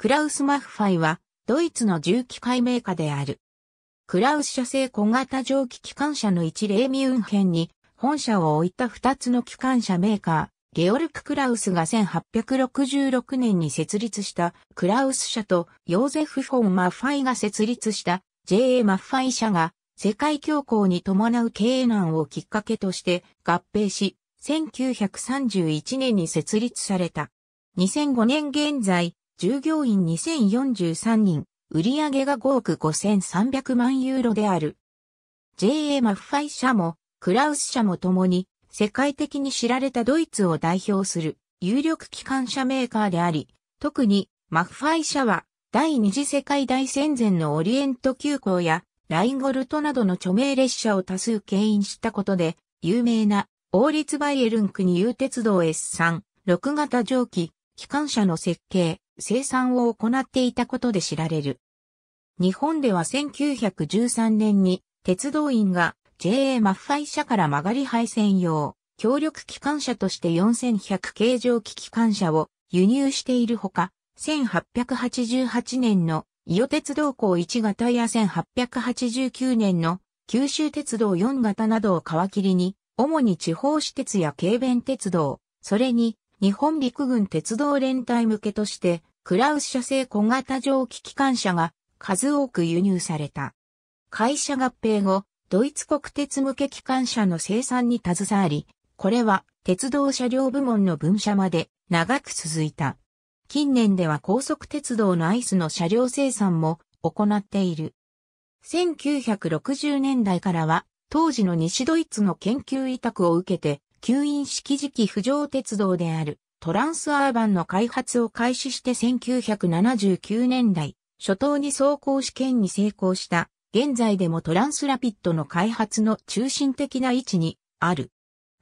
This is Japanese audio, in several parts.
クラウス・マッファイは、ドイツの重機械メーカーである。クラウス社製小型蒸気機関車の一例ミュンヘンに、本社を置いた二つの機関車メーカー、ゲオルク・クラウスが1866年に設立したクラウス社とヨーゼフ・フォン・マッファイが設立した JA マッファイ社が世界恐慌に伴う経営難をきっかけとして合併し、1931年に設立された。2005年現在、従業員2043人、売上が5億5300万ユーロである。JA マッファイ社も、クラウス社も共に、世界的に知られたドイツを代表する有力機関車メーカーであり、特にマッファイ社は第二次世界大戦前のオリエント急行やラインゴルトなどの著名列車を多数牽引したことで有名な王立バイエルンクに有鉄道 S3、6型蒸気、機関車の設計、生産を行っていたことで知られる。日本では1913年に鉄道員が JA マッファイ社から曲がり配線用協力機関車として4100形状機機関車を輸入しているほか、1888年の伊予鉄道港1型や1889年の九州鉄道4型などを皮切りに、主に地方私鉄や軽便鉄道、それに日本陸軍鉄道連帯向けとしてクラウス社製小型蒸気機関車が数多く輸入された。会社合併後、ドイツ国鉄向け機関車の生産に携わり、これは鉄道車両部門の分社まで長く続いた。近年では高速鉄道のアイスの車両生産も行っている。1960年代からは当時の西ドイツの研究委託を受けて、吸引式磁気浮上鉄道であるトランスアーバンの開発を開始して1979年代、初頭に走行試験に成功した、現在でもトランスラピッドの開発の中心的な位置にある。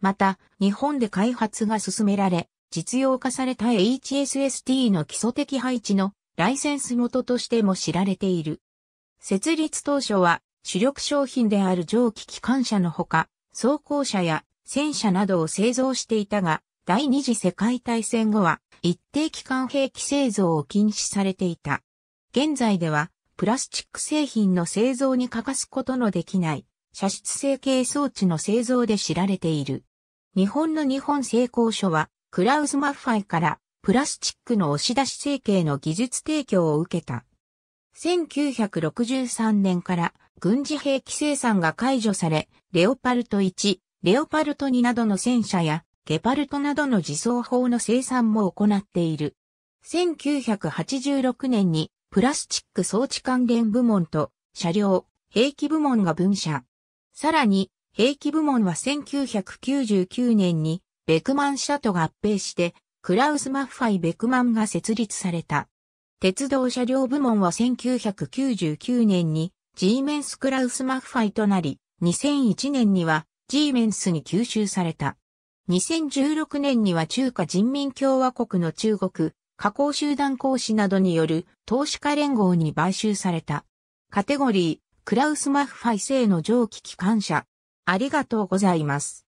また、日本で開発が進められ、実用化された HSST の基礎的配置のライセンス元としても知られている。設立当初は主力商品である蒸気機関車のほか、装甲車や戦車などを製造していたが、第二次世界大戦後は一定期間兵器製造を禁止されていた。現在ではプラスチック製品の製造に欠かすことのできない射出成形装置の製造で知られている。日本の日本製鋼所はクラウスマッファイからプラスチックの押し出し成形の技術提供を受けた。1963年から軍事兵器生産が解除され、レオパルト1、レオパルト2などの戦車やゲパルトなどの自走砲の生産も行っている。1986年にプラスチック装置関連部門と車両、兵器部門が分社。さらに、兵器部門は1999年にベクマン社と合併してクラウス・マッファイ・ベクマンが設立された。鉄道車両部門は1999年に G メンス・クラウス・マッファイとなり、2001年には G メンスに吸収された。2016年には中華人民共和国の中国、加工集団講師などによる投資家連合に買収された。カテゴリー、クラウス・マッファイ製の蒸気機関車。ありがとうございます。